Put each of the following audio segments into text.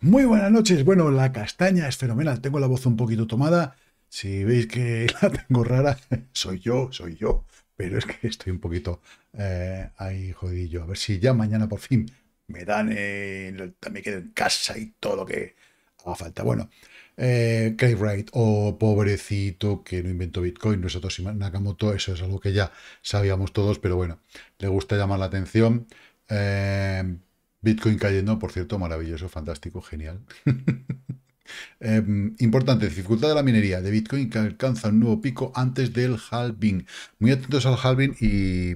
Muy buenas noches. Bueno, la castaña es fenomenal. Tengo la voz un poquito tomada. Si veis que la tengo rara, soy yo, soy yo. Pero es que estoy un poquito eh, ahí jodillo. A ver si ya mañana por fin me dan, eh, quedo en casa y todo lo que haga falta. Bueno, eh, Wright, o oh, pobrecito que no inventó Bitcoin, nosotros y Nakamoto, eso es algo que ya sabíamos todos, pero bueno, le gusta llamar la atención. Eh, Bitcoin cayendo, por cierto, maravilloso, fantástico, genial. Em, importante, dificultad de la minería de Bitcoin que alcanza un nuevo pico antes del halving. Muy atentos al halving y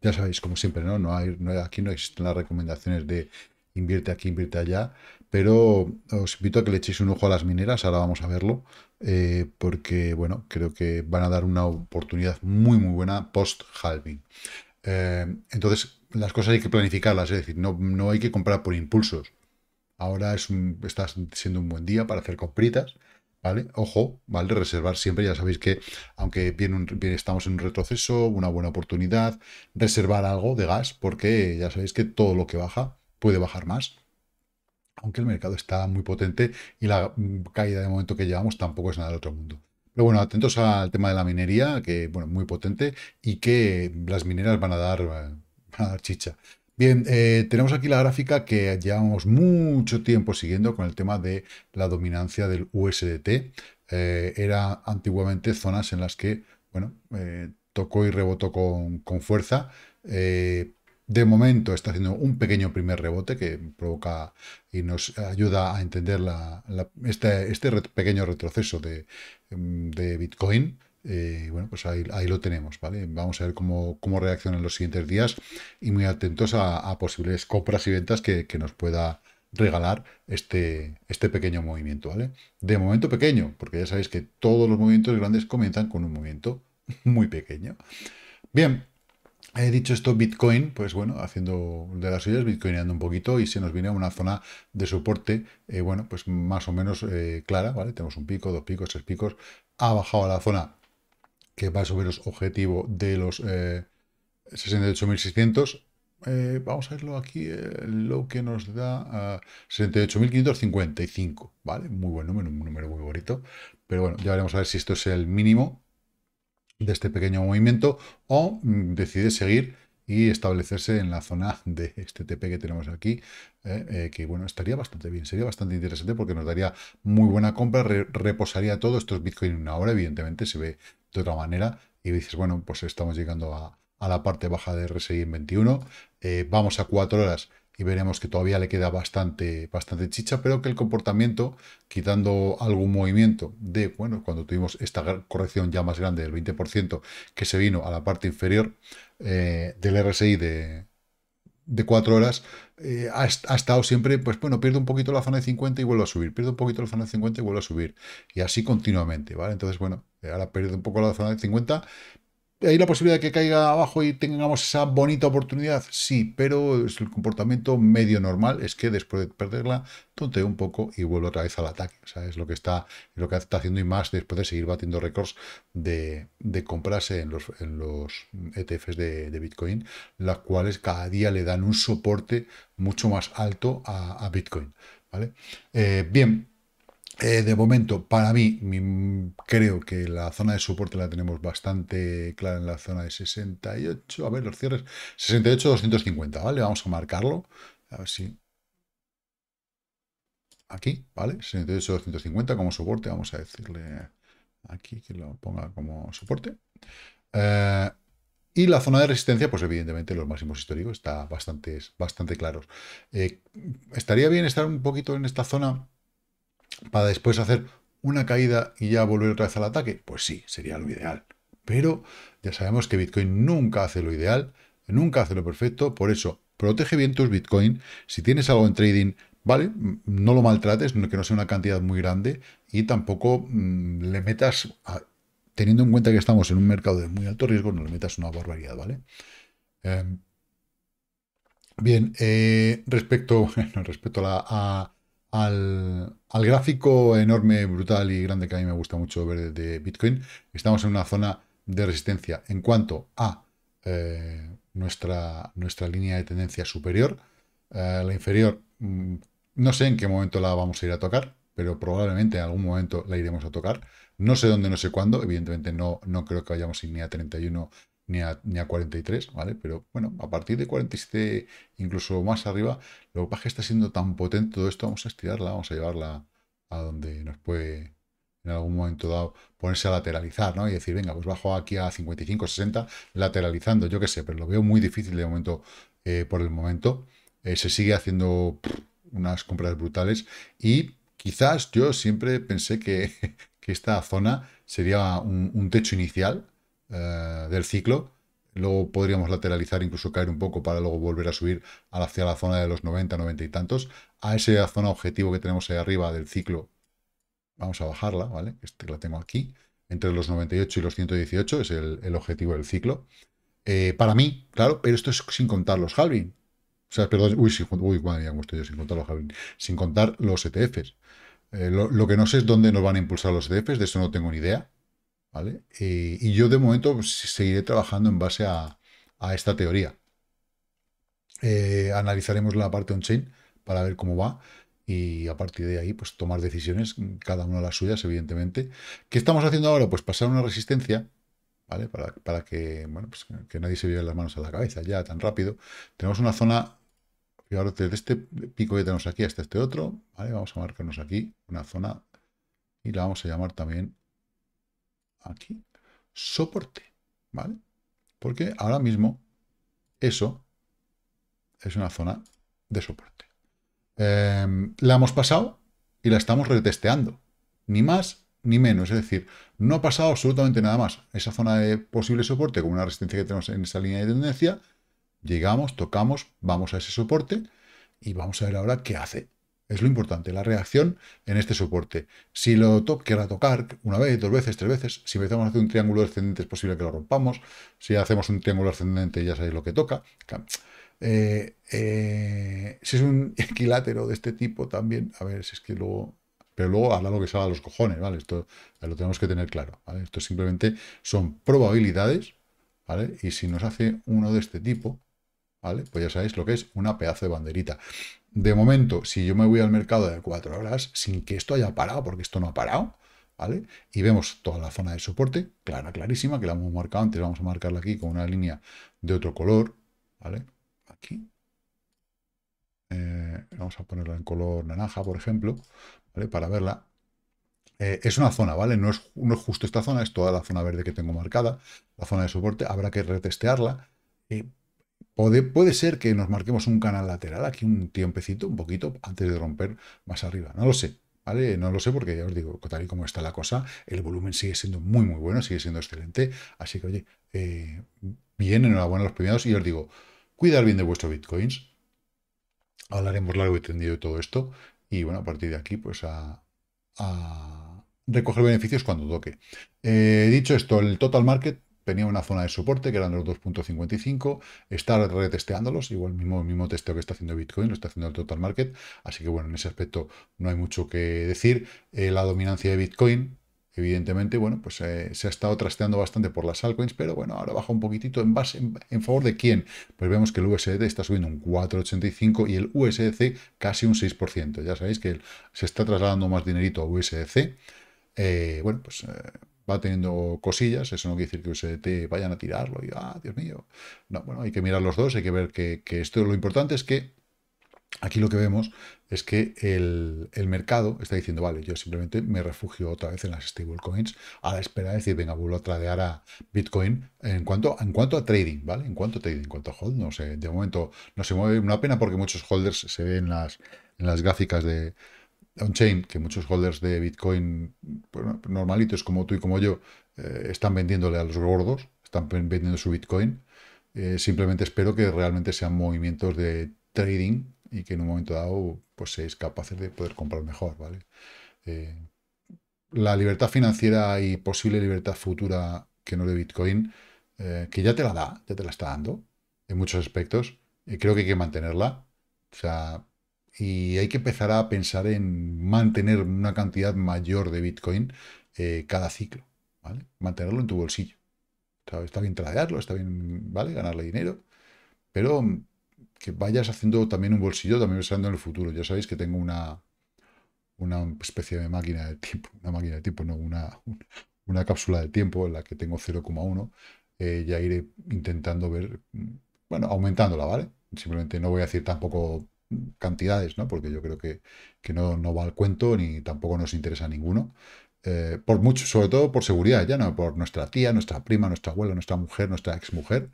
ya sabéis, como siempre, ¿no? No hay, aquí no existen las recomendaciones de invierte aquí, invierte allá, pero os invito a que le echéis un ojo a las mineras, ahora vamos a verlo, eh, porque, bueno, creo que van a dar una oportunidad muy, muy buena post-halving. Em, entonces, las cosas hay que planificarlas, es decir, no, no hay que comprar por impulsos. Ahora es está siendo un buen día para hacer compritas, ¿vale? Ojo, ¿vale? Reservar siempre, ya sabéis que aunque bien, bien estamos en un retroceso, una buena oportunidad, reservar algo de gas, porque ya sabéis que todo lo que baja puede bajar más. Aunque el mercado está muy potente y la caída de momento que llevamos tampoco es nada del otro mundo. Pero bueno, atentos al tema de la minería, que bueno, muy potente y que las mineras van a dar eh, Ah, chicha. Bien, eh, tenemos aquí la gráfica que llevamos mucho tiempo siguiendo con el tema de la dominancia del USDT. Eh, era antiguamente zonas en las que, bueno, eh, tocó y rebotó con, fuerza. de momento está haciendo un pequeño primer rebote que provoca y nos ayuda a entender este, este pequeño retroceso de, mm, de Bitcoin. Eh, bueno, pues ahí, lo tenemos, ¿vale? Vamos a ver cómo, cómo reaccionan los siguientes días y muy atentos a, posibles compras y ventas que, nos pueda regalar este, este pequeño movimiento, ¿vale? De momento pequeño, porque ya sabéis que todos los movimientos grandes comienzan con un movimiento muy pequeño. Bien, He dicho esto, Bitcoin, pues bueno, haciendo de las suyas, Bitcoinando un poquito y se nos viene a una zona de soporte, eh, bueno, pues más o menos eh, clara, ¿vale? Tenemos un pico, dos picos, tres picos, ha bajado a la zona que va sobre los objetivo de los 68.600. Eh, eh, vamos a verlo aquí, eh, lo que nos da 68.555, ah, ¿vale? Muy buen número, un número muy bonito. Pero bueno, ya veremos a ver si esto es el mínimo de este pequeño movimiento o mm, decide seguir y establecerse en la zona de este TP que tenemos aquí, que bueno, estaría bastante bien, sería bastante interesante porque nos daría muy buena compra, reposaría todo, esto es Bitcoin en una hora, evidentemente se ve de otra manera y dices, bueno, pues estamos llegando a, la parte baja de RSI en 21, eh, vamos a 4 horas y veremos que todavía le queda bastante, bastante chicha, pero que el comportamiento, quitando algún movimiento de, bueno, cuando tuvimos esta corrección ya más grande del 20% que se vino a la parte inferior eh, del RSI de, de cuatro horas eh, ha, ha, estado siempre, pues bueno, pierdo un poquito la zona de 50 y vuelvo a subir, pierdo un poquito la zona de 50 y vuelvo a subir, y así continuamente, ¿vale? Entonces, bueno, ahora pierdo un poco la zona de 50, ¿Hay la posibilidad de que caiga abajo y tengamos esa bonita oportunidad? Sí, pero es el comportamiento medio normal, es que después de perderla, tonte un poco y vuelve otra vez al ataque. ¿sabes? es lo que está, lo que está haciendo y más después de seguir batiendo récords de, comprarse en los, ETFs e de, Bitcoin, las cuales cada día le dan un soporte mucho más alto a, Bitcoin. ¿vale? Eh, bien, eh, de momento, para mí, creo que la zona de soporte la tenemos bastante clara en la zona de 68. A ver, los cierres. 68, 250, ¿vale? Vamos a marcarlo. A ver si... Aquí, ¿vale? 68, 250 como soporte. Vamos a decirle aquí que lo ponga como soporte. Eh, y la zona de resistencia, pues evidentemente los máximos históricos está bastante, bastante claros. Eh, estaría bien estar un poquito en esta zona para después hacer una caída y ya volver otra vez al ataque? Pues sí, sería lo ideal. Pero ya sabemos que Bitcoin nunca hace lo ideal, nunca hace lo perfecto, por eso protege bien tus Bitcoin. Si tienes algo en trading, vale, no lo maltrates, que no sea una cantidad muy grande y tampoco mm, le metas, teniendo en cuenta que estamos en un mercado de muy alto riesgo, no le metas una barbaridad, ¿vale? Em, bien, eh, respecto, bueno, respecto a al, al, gráfico enorme, brutal y grande que a mí me gusta mucho ver de, Bitcoin, estamos en una zona de resistencia en cuanto a eh, nuestra, nuestra línea de tendencia superior. Eh, la inferior, mm, no sé en qué momento la vamos a ir a tocar, pero probablemente en algún momento la iremos a tocar. No sé dónde, no sé cuándo. Evidentemente no, no creo que vayamos ni a 31 ni a, ni a 43, ¿vale? Pero bueno, a partir de 47, incluso más arriba, lo que pasa es que está siendo tan potente todo esto, vamos a estirarla, vamos a llevarla a donde nos puede en algún momento dado ponerse a lateralizar, ¿no? Y decir, venga, pues bajo aquí a 55, 60, lateralizando, yo qué sé, pero lo veo muy difícil de momento, eh, por el momento. Eh, se sigue haciendo unas compras brutales y quizás yo siempre pensé que, esta zona sería un techo inicial, eh, del ciclo. Luego podríamos lateralizar, incluso caer un poco para luego volver a subir hacia la zona de los 90, 90 y tantos. A esa zona objetivo que tenemos ahí arriba del ciclo, vamos a bajarla, ¿vale? que este la tengo aquí, entre los 98 y los 118, es el, objetivo del ciclo. Eh, para mí, claro, pero esto es sin contar los halving. O sea, perdón, uy, sin, uy madre mía, como estoy yo, sin contar los halving, sin contar los ETFs. Eh, lo, que no sé es dónde nos van a impulsar los ETFs, de eso no tengo ni idea. Eh, y yo de momento seguiré trabajando en base a, esta teoría. Eh, analizaremos la parte on-chain para ver cómo va y a partir de ahí pues tomar decisiones, cada una las suyas evidentemente. ¿Qué estamos haciendo ahora? Pues pasar una resistencia ¿vale? Para, pues, que, que nadie se viera las manos a la cabeza ya tan rápido. Tenemos una zona, ahora desde este pico que tenemos aquí hasta este otro, ¿vale? Vamos a marcarnos aquí una zona y la vamos a llamar también aquí soporte, ¿vale? Porque ahora mismo eso es una zona de soporte. Em, la hemos pasado y la estamos retesteando. Ni más ni menos. Es decir, no ha pasado absolutamente nada más. Esa zona de posible soporte, con una resistencia que tenemos en esa línea de tendencia, llegamos, tocamos, vamos a ese soporte y vamos a ver ahora qué hace es lo importante, la reacción en este soporte. Si lo to quiera tocar una vez, dos veces, tres veces, si empezamos a hacer un triángulo descendente es posible que lo rompamos. Si hacemos un triángulo ascendente ya sabéis lo que toca. Eh, eh, si es un equilátero de este tipo también, a ver si es que luego... Pero luego habla lo que salga a los cojones, ¿vale? Esto lo tenemos que tener claro, Esto simplemente son probabilidades, ¿vale? Y si nos hace uno de este tipo, ¿vale? Pues ya sabéis lo que es una pedazo de banderita de momento, si yo me voy al mercado de cuatro horas, sin que esto haya parado, porque esto no ha parado, ¿vale? Y vemos toda la zona de soporte, clara, clarísima, que la hemos marcado antes, vamos a marcarla aquí con una línea de otro color, ¿vale? Aquí. Eh, vamos a ponerla en color naranja, por ejemplo, ¿vale? Para verla. Eh, es una zona, ¿vale? No es, justo esta zona, es toda la zona verde que tengo marcada, la zona de soporte, habrá que retestearla. Eh, Puede, ser que nos marquemos un canal lateral aquí un tiempecito, un poquito, antes de romper más arriba. No lo sé, ¿vale? No lo sé porque ya os digo, tal y como está la cosa, el volumen sigue siendo muy, muy bueno, sigue siendo excelente. Así que, oye, eh, bien, enhorabuena a los premiados. Y os digo, cuidar bien de vuestros bitcoins. Hablaremos largo y tendido de todo esto. Y bueno, a partir de aquí, pues a, recoger beneficios cuando toque. Eh, dicho esto, el total market tenía una zona de soporte que eran los 2.55, está retesteándolos, igual mismo, el mismo testeo que está haciendo Bitcoin, lo está haciendo el Total Market, así que bueno, en ese aspecto no hay mucho que decir. Eh, la dominancia de Bitcoin, evidentemente, bueno, pues eh, se ha estado trasteando bastante por las altcoins, pero bueno, ahora baja un poquitito en base, en, favor de quién. Pues vemos que el USD está subiendo un 4,85 y el USDC casi un 6%. Ya sabéis que se está trasladando más dinerito a USDC. Eh, bueno, pues va teniendo cosillas, eso no quiere decir que te vayan a tirarlo y, ah, Dios mío. No, bueno, hay que mirar los dos, hay que ver que, esto lo importante es que aquí lo que vemos es que el, mercado está diciendo, vale, yo simplemente me refugio otra vez en las stablecoins a la espera de decir, venga, vuelvo a tradear a Bitcoin en cuanto, en cuanto a trading, ¿vale? En cuanto a trading, en cuanto a hold, no sé, de momento no se mueve, una pena porque muchos holders se ven las, en las gráficas de, on-chain, que muchos holders de Bitcoin normalitos como tú y como yo eh, están vendiéndole a los gordos, están vendiendo su Bitcoin. Eh, simplemente espero que realmente sean movimientos de trading y que en un momento dado pues seáis capaces de poder comprar mejor, ¿vale? Eh, la libertad financiera y posible libertad futura que no de Bitcoin, que ya te la da, ya te la está dando en muchos aspectos, y creo que hay que mantenerla. O sea, y hay que empezar a pensar en mantener una cantidad mayor de Bitcoin eh, cada ciclo, ¿vale? Mantenerlo en tu bolsillo. Está bien traerlo, está bien, ¿vale? Ganarle dinero, pero que vayas haciendo también un bolsillo, también pensando en el futuro. Ya sabéis que tengo una, una especie de máquina de tiempo, una máquina de tiempo, no, una, una, cápsula del tiempo en la que tengo 0,1. Eh, ya iré intentando ver, mm, bueno, aumentándola, ¿vale? Simplemente no voy a decir tampoco cantidades, ¿no? porque yo creo que, que no, no, va al cuento ni tampoco nos interesa a ninguno. Eh, por mucho, sobre todo por seguridad, ya no por nuestra tía, nuestra prima, nuestra abuela, nuestra mujer, nuestra mujer,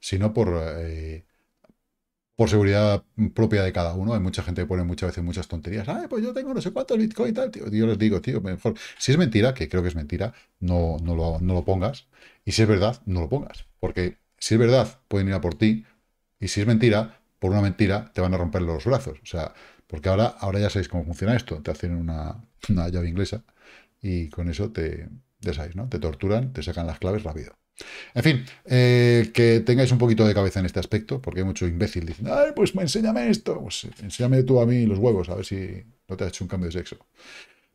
sino por, eh, por seguridad propia de cada uno. Hay mucha gente que pone muchas veces muchas tonterías. Ah, pues yo tengo no sé cuántos Bitcoin y tal, tío. Yo les digo, tío, mejor. Si es mentira, que creo que es mentira, no, no, no lo pongas. Y si es verdad, no lo pongas. Porque si es verdad, pueden ir a por ti. Y si es mentira, por una mentira te van a romper los brazos. O sea, porque ahora, ahora ya sabéis cómo funciona esto. Te hacen una, llave inglesa y con eso te, desáis, ¿no? Te torturan, te sacan las claves rápido. En fin, eh, que tengáis un poquito de cabeza en este aspecto, porque hay mucho imbécil diciendo, ay, pues enséñame esto, pues enséñame tú a mí los huevos, a ver si no te has hecho un cambio de sexo.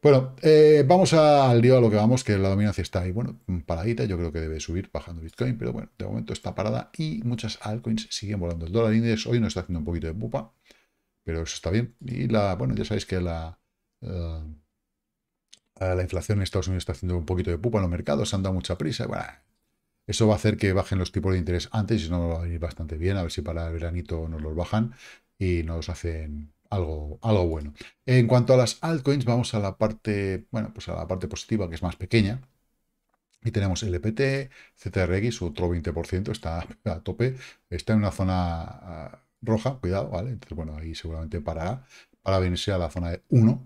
Bueno, eh, vamos al lío a lo que vamos, que la dominancia está ahí. Bueno, paradita, yo creo que debe subir bajando Bitcoin, pero bueno, de momento está parada y muchas altcoins siguen volando. El dólar index hoy nos está haciendo un poquito de pupa, pero eso está bien. Y la, bueno, ya sabéis que la, eh, inflación en Estados Unidos está haciendo un poquito de pupa en los mercados, se han dado mucha prisa. Bueno, eso va a hacer que bajen los tipos de interés antes y no va a ir bastante bien, a ver si para el veranito nos los bajan y nos hacen algo, algo bueno. En cuanto a las altcoins, vamos a la parte, bueno, pues a la parte positiva, que es más pequeña. Y tenemos LPT, CTRX, otro 20%, está a tope, está en una zona ah, roja, cuidado, ¿vale? bueno, ahí seguramente parará para venirse a la zona de 1.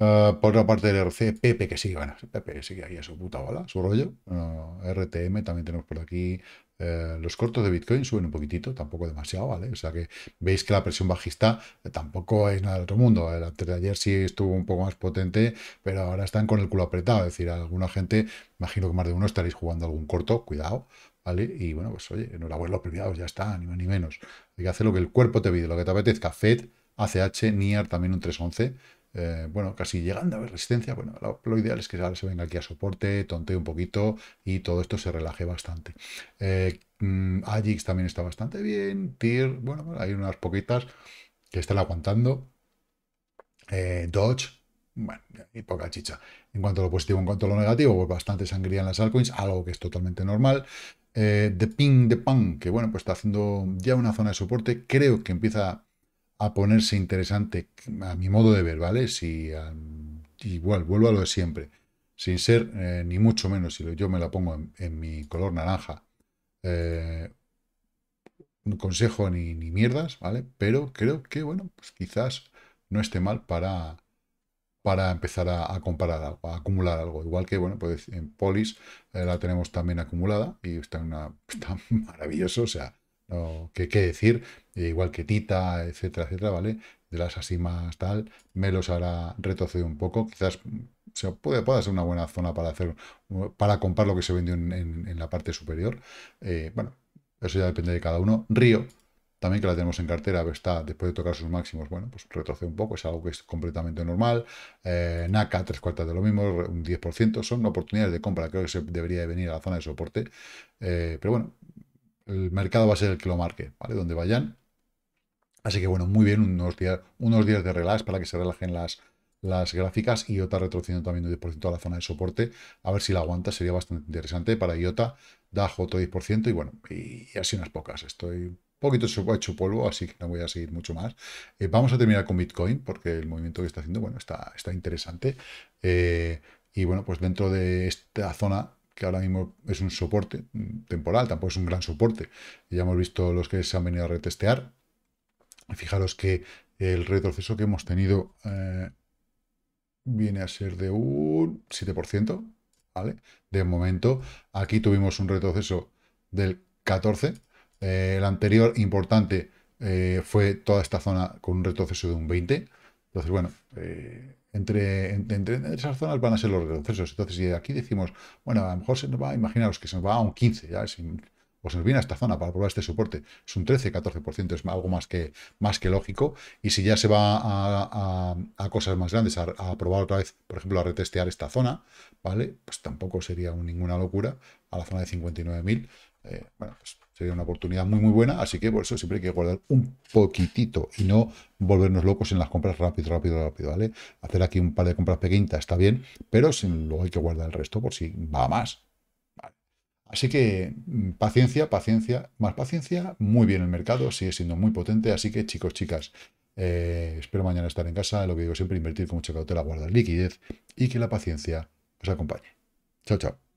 Ah, por otra parte el RC, que sigue, bueno, sigue ahí a su puta bola, su rollo. Ah, RTM también tenemos por aquí, eh, los cortos de Bitcoin suben un poquitito, tampoco demasiado, ¿vale? O sea que veis que la presión bajista tampoco es nada del otro mundo. El antes de ayer sí estuvo un poco más potente, pero ahora están con el culo apretado. Es decir, alguna gente, imagino que más de uno estaréis jugando algún corto, cuidado, ¿vale? Y bueno, pues oye, enhorabuena los premiados, ya está, ni más ni menos. Hay que hacer lo que el cuerpo te pide, lo que te apetezca. FED, ACH, NIAR, también un 311 eh, bueno, casi llegando a ver resistencia, bueno, lo, ideal es que se venga aquí a soporte, tontee un poquito y todo esto se relaje bastante. Eh, mm, también está bastante bien, TIR, bueno, hay unas poquitas que están aguantando. Eh, Dodge, bueno, y poca chicha. En cuanto a lo positivo, en cuanto a lo negativo, pues bastante sangría en las altcoins, algo que es totalmente normal. Eh, the Ping, The Pang, que bueno, pues está haciendo ya una zona de soporte, creo que empieza a ponerse interesante, a mi modo de ver, ¿vale? Si, igual, vuelvo a lo de siempre, sin ser eh, ni mucho menos, si yo me la pongo en, mi color naranja, eh, un consejo ni, mierdas, ¿vale? Pero creo que, bueno, pues quizás no esté mal para, para empezar a, comparar algo, a acumular algo. Igual que, bueno, pues en Polis eh, la tenemos también acumulada y está, una, está maravilloso, o sea, que qué decir, eh, igual que Tita, etcétera, etcétera, ¿vale? De las así más tal, Melos hará retrocede un poco, quizás se puede, puede ser una buena zona para hacer, para comprar lo que se vendió en, la parte superior. Eh, bueno, eso ya depende de cada uno. Río, también que la tenemos en cartera, está después de tocar sus máximos, bueno, pues retrocede un poco, es algo que es completamente normal. Eh, Naca tres cuartas de lo mismo, un 10%, son oportunidades de compra, creo que se debería de venir a la zona de soporte, pero bueno, el mercado va a ser el que lo marque, ¿vale? Donde vayan. Así que bueno, muy bien, unos días, unos días de relax para que se relajen las, las gráficas. IOTA retrocediendo también un 10% a la zona de soporte. A ver si la aguanta, sería bastante interesante para IOTA. Da otro 10% y bueno, y, así unas pocas. Estoy poquito hecho polvo, así que no voy a seguir mucho más. Eh, vamos a terminar con Bitcoin, porque el movimiento que está haciendo, bueno, está, está interesante. Eh, y bueno, pues dentro de esta zona que ahora mismo es un soporte temporal, tampoco es un gran soporte. Ya hemos visto los que se han venido a retestear. Fijaros que el retroceso que hemos tenido eh, viene a ser de un 7%, ¿vale? De momento, aquí tuvimos un retroceso del 14%. Eh, el anterior importante eh, fue toda esta zona con un retroceso de un 20%. Entonces, bueno, entre, esas zonas van a ser los retrocesos. Entonces, si aquí decimos, bueno, a lo mejor se nos va, imaginaros que se nos va a un 15, ya, sin, se nos viene a esta zona para probar este soporte. Es un 13-14%, es algo más que, más que lógico. Y si ya se va a, a, cosas más grandes, a, probar otra vez, por ejemplo, a retestear esta zona, ¿vale? Pues tampoco sería ninguna locura a la zona de 59.000. Eh, bueno, pues Sería una oportunidad muy, muy buena, así que por eso siempre hay que guardar un poquitito y no volvernos locos en las compras rápido, rápido, rápido, ¿vale? Hacer aquí un par de compras pequeñitas está bien, pero luego hay que guardar el resto por si va más. Así que mm, paciencia, paciencia, más paciencia, muy bien el mercado, sigue siendo muy potente, así que chicos, chicas, eh, espero mañana estar en casa, lo que digo siempre, invertir con mucha cautela, guardar liquidez y que la paciencia os acompañe. Chao, chao.